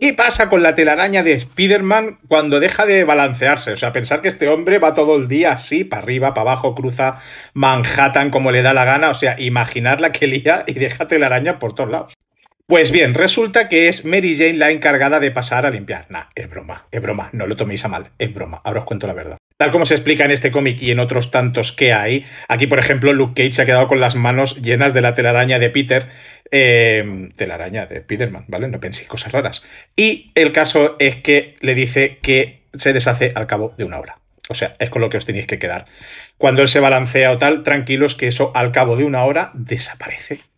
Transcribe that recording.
¿Qué pasa con la telaraña de Spider-Man cuando deja de balancearse? O sea, pensar que este hombre va todo el día así, para arriba, para abajo, cruza Manhattan como le da la gana. O sea, imaginar la que lía y deja telaraña por todos lados. Pues bien, resulta que es Mary Jane la encargada de pasar a limpiar. Nah, es broma, es broma, no lo toméis a mal, es broma, ahora os cuento la verdad. Tal como se explica en este cómic y en otros tantos que hay, aquí por ejemplo Luke Cage se ha quedado con las manos llenas de la telaraña de Peter, eh, telaraña de Peterman, ¿vale? No penséis cosas raras. Y el caso es que le dice que se deshace al cabo de una hora. O sea, es con lo que os tenéis que quedar. Cuando él se balancea o tal, tranquilos que eso al cabo de una hora desaparece